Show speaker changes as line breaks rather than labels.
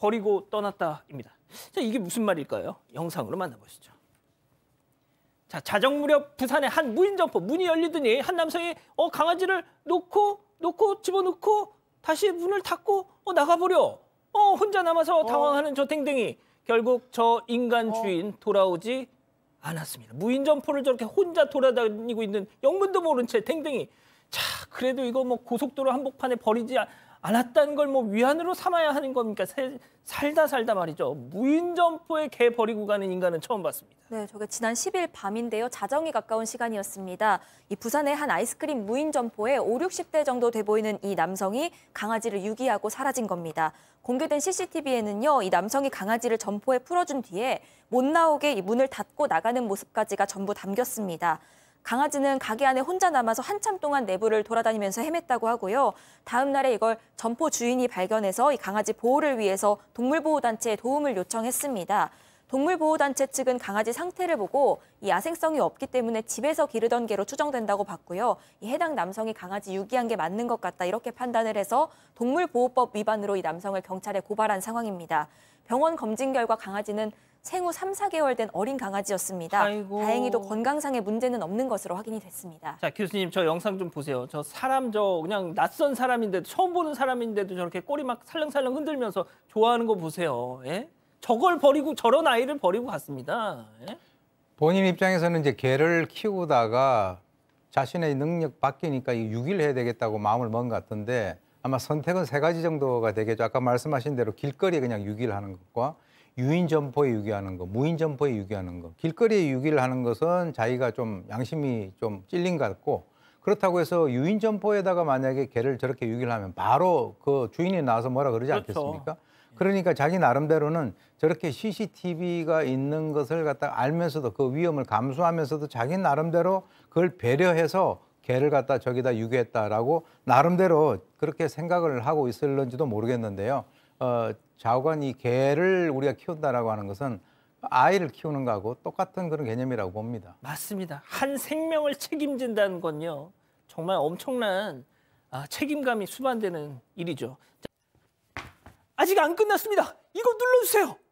버리고 떠났다입니다. 자, 이게 무슨 말일까요? 영상으로 만나보시죠. 자, 자정 무렵 부산의 한 무인점포 문이 열리더니 한 남성이 어 강아지를 놓고 놓고 집어넣고 다시 문을 닫고 어 나가버려. 어 혼자 남아서 어. 당황하는 어. 저 댕댕이 결국 저 인간 어. 주인 어. 돌아오지 않았습니다. 무인점포를 저렇게 혼자 돌아다니고 있는 영문도 모른 채 댕댕이. 자, 그래도 이거 뭐 고속도로 한복판에 버리지 않았다는 걸 뭐 위안으로 삼아야 하는 겁니까? 세, 살다 살다 말이죠. 무인 점포에 개 버리고 가는 인간은 처음 봤습니다.
네, 저게 지난 10일 밤인데요. 자정이 가까운 시간이었습니다. 이 부산의 한 아이스크림 무인 점포에 5, 60대 정도 돼 보이는 이 남성이 강아지를 유기하고 사라진 겁니다. 공개된 CCTV에는요. 이 남성이 강아지를 점포에 풀어준 뒤에 못 나오게 이 문을 닫고 나가는 모습까지가 전부 담겼습니다. 강아지는 가게 안에 혼자 남아서 한참 동안 내부를 돌아다니면서 헤맸다고 하고요. 다음 날에 이걸 점포 주인이 발견해서 이 강아지 보호를 위해서 동물보호단체에 도움을 요청했습니다. 동물보호단체 측은 강아지 상태를 보고 이 야생성이 없기 때문에 집에서 기르던 개로 추정된다고 봤고요. 이 해당 남성이 강아지 유기한 게 맞는 것 같다 이렇게 판단을 해서 동물보호법 위반으로 이 남성을 경찰에 고발한 상황입니다. 병원 검진 결과 강아지는 생후 3, 4개월 된 어린 강아지였습니다. 아이고. 다행히도 건강상의 문제는 없는 것으로 확인이 됐습니다.
자, 교수님 저 영상 좀 보세요. 저 사람 저 그냥 낯선 사람인데 처음 보는 사람인데도 저렇게 꼬리 막 살랑살랑 흔들면서 좋아하는 거 보세요. 예? 저걸 버리고 저런 아이를 버리고 갔습니다. 예?
본인 입장에서는 이제 개를 키우다가 자신의 능력 바뀌니까 육일 해야 되겠다고 마음을 먹은 것 같은데 아마 선택은 세 가지 정도가 되겠죠. 아까 말씀하신 대로 길거리에 그냥 유기를 하는 것과 유인 점포에 유기하는 거, 무인 점포에 유기하는 거. 길거리에 유기를 하는 것은 자기가 좀 양심이 좀 찔린 것 같고 그렇다고 해서 유인점포에다가 만약에 개를 저렇게 유기를 하면 바로 그 주인이 나와서 뭐라 그러지 그렇죠. 않겠습니까? 예. 그러니까 자기 나름대로는 저렇게 CCTV가 있는 것을 갖다 알면서도 그 위험을 감수하면서도 자기 나름대로 그걸 배려해서 개를 갖다 저기다 유기했다라고 나름대로 그렇게 생각을 하고 있을런지도 모르겠는데요. 어, 좌우간 이 개를 우리가 키운다라고 하는 것은 아이를 키우는 거하고 똑같은 그런 개념이라고 봅니다.
맞습니다. 한 생명을 책임진다는 건요. 정말 엄청난 아, 책임감이 수반되는 일이죠. 아직 안 끝났습니다. 이거 눌러주세요.